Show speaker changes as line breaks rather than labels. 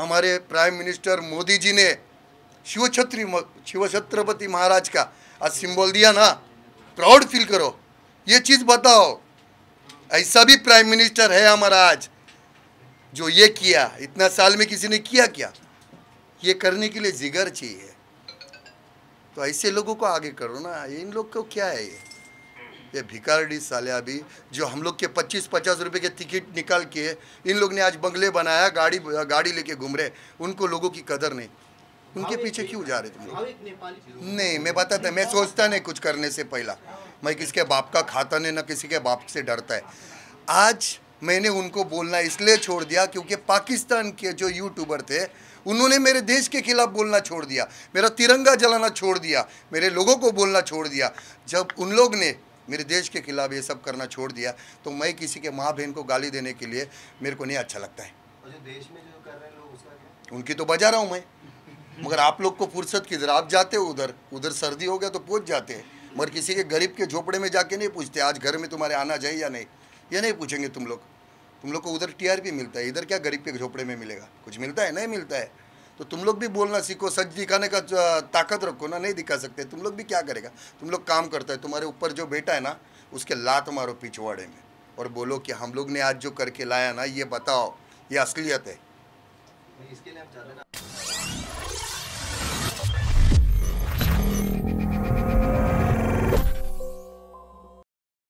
हमारे prime minister Modi जी ने शिव छत्री शिव छत्रपति महाराज का आज सिंबल दिया ना प्राउड फील करो ये चीज़ बताओ ऐसा भी प्राइम मिनिस्टर है हमारा आज जो ये किया इतना साल में किसी ने किया क्या ये करने के लिए जिगर चाहिए तो ऐसे लोगों को आगे करो ना इन लोग को क्या है ये ये भिकारडी साले अभी जो हम लोग के पच्चीस पचास रुपये के टिकट निकाल के इन लोग ने आज बंगले बनाया गाड़ी गाड़ी लेके घूम रहे उनको लोगों की कदर नहीं उनके पीछे क्यों जा रहे तुम नहीं मैं बताता मैं सोचता नहीं कुछ करने से पहला मैं किसके बाप का खाता नहीं ना किसी के बाप से डरता है आज मैंने उनको बोलना इसलिए छोड़ दिया क्योंकि पाकिस्तान के जो यूट्यूबर थे उन्होंने मेरे देश के खिलाफ बोलना छोड़ दिया मेरा तिरंगा जलाना छोड़ दिया मेरे लोगों को बोलना छोड़ दिया जब उन लोग ने मेरे देश के खिलाफ ये सब करना छोड़ दिया तो मैं किसी के माँ बहन को गाली देने के लिए मेरे को नहीं अच्छा लगता है
अच्छा,
उनकी तो बजा रहा हूँ मैं मगर आप लोग को फुर्सत किधर आप जाते हो उधर उधर सर्दी हो गया तो पूछ जाते हैं मगर किसी के गरीब के झोपड़े में जाके नहीं पूछते आज घर में तुम्हारे आना चाहिए या नहीं ये नहीं पूछेंगे तुम लोग तुम लोग को उधर टीआरपी मिलता है इधर क्या गरीब के झोपड़े में मिलेगा कुछ मिलता है नहीं मिलता है तो तुम लोग भी बोलना सीखो सच दिखाने का ताकत रखो ना नहीं दिखा सकते तुम लोग भी क्या करेगा तुम लोग काम करता है तुम्हारे ऊपर जो बेटा है ना उसके लात मारो पिछवाड़े में और बोलो कि हम लोग ने आज जो करके लाया ना ये बताओ ये असलियत है